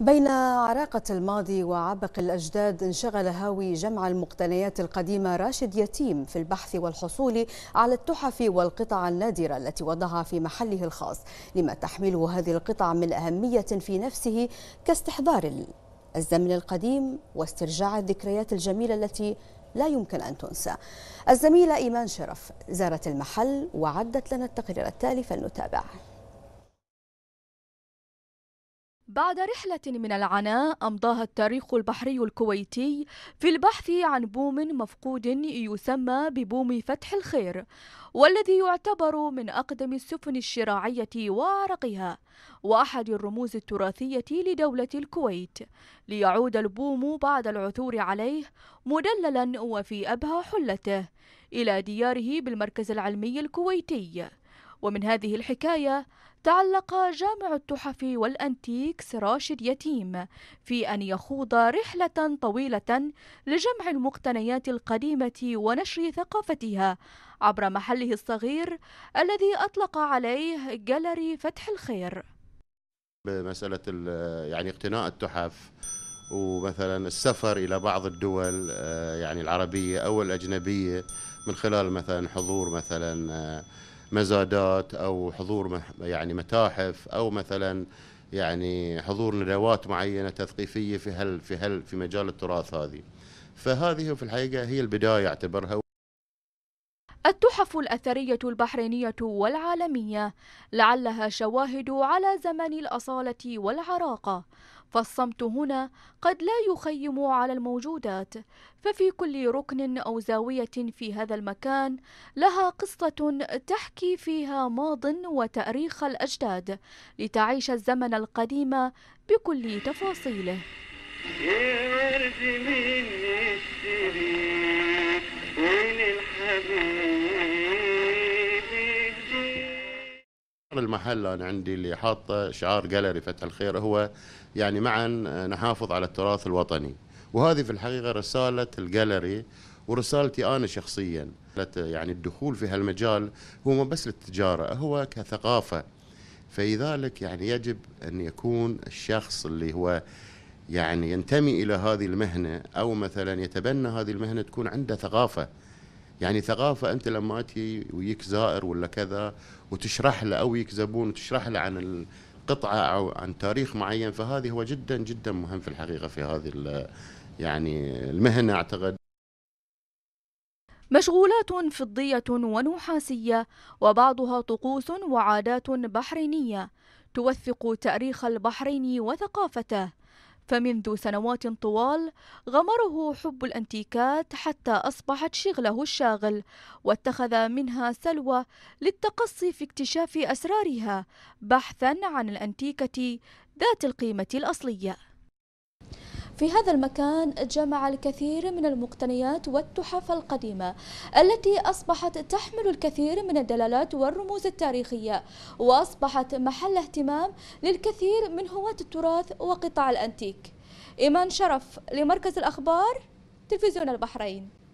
بين عراقة الماضي وعبق الأجداد انشغل هاوي جمع المقتنيات القديمة راشد يتيم في البحث والحصول على التحف والقطع النادرة التي وضعها في محله الخاص لما تحمله هذه القطع من أهمية في نفسه كاستحضار الزمن القديم واسترجاع الذكريات الجميلة التي لا يمكن أن تنسى الزميلة إيمان شرف زارت المحل وعدت لنا التقرير التالي فلنتابعه بعد رحلة من العناء أمضاها التاريخ البحري الكويتي في البحث عن بوم مفقود يسمى ببوم فتح الخير والذي يعتبر من أقدم السفن الشراعية وأعرقها وأحد الرموز التراثية لدولة الكويت ليعود البوم بعد العثور عليه مدللا وفي أبهى حلته إلى دياره بالمركز العلمي الكويتي ومن هذه الحكاية تعلق جامع التحف والأنتيكس راشد يتيم في أن يخوض رحلة طويلة لجمع المقتنيات القديمة ونشر ثقافتها عبر محله الصغير الذي أطلق عليه جالري فتح الخير بمسألة يعني اقتناء التحف ومثلا السفر إلى بعض الدول آه، يعني العربية أو الأجنبية من خلال مثلا حضور مثلا آه، مزادات او حضور يعني متاحف او مثلا يعني حضور ندوات معينه تثقيفيه في هل في هل في مجال التراث هذه فهذه في الحقيقه هي البدايه اعتبرها التحف الأثرية البحرينية والعالمية لعلها شواهد على زمن الأصالة والعراقة فالصمت هنا قد لا يخيم على الموجودات ففي كل ركن أو زاوية في هذا المكان لها قصة تحكي فيها ماض وتأريخ الأجداد لتعيش الزمن القديم بكل تفاصيله يا السرير المحل انا عندي اللي حاطه شعار جاليري فتح الخير هو يعني معا نحافظ على التراث الوطني وهذه في الحقيقه رساله الجاليري ورسالتي انا شخصيا يعني الدخول في هالمجال هو مو بس للتجاره هو كثقافه فلذلك يعني يجب ان يكون الشخص اللي هو يعني ينتمي الى هذه المهنه او مثلا يتبنى هذه المهنه تكون عنده ثقافه يعني ثقافه انت لما تي ويك زائر ولا كذا وتشرح له او يكذبون وتشرح له عن القطعه او عن تاريخ معين فهذه هو جدا جدا مهم في الحقيقه في هذه يعني المهنه اعتقد مشغولات فضية ونحاسية وبعضها طقوس وعادات بحرينية توثق تاريخ البحرين وثقافته فمنذ سنوات طوال غمره حب الأنتيكات حتى أصبحت شغله الشاغل واتخذ منها سلوى للتقصي في اكتشاف أسرارها بحثا عن الأنتيكة ذات القيمة الأصلية في هذا المكان جمع الكثير من المقتنيات والتحف القديمة التي أصبحت تحمل الكثير من الدلالات والرموز التاريخية وأصبحت محل اهتمام للكثير من هواة التراث وقطاع الأنتيك إيمان شرف لمركز الأخبار تلفزيون البحرين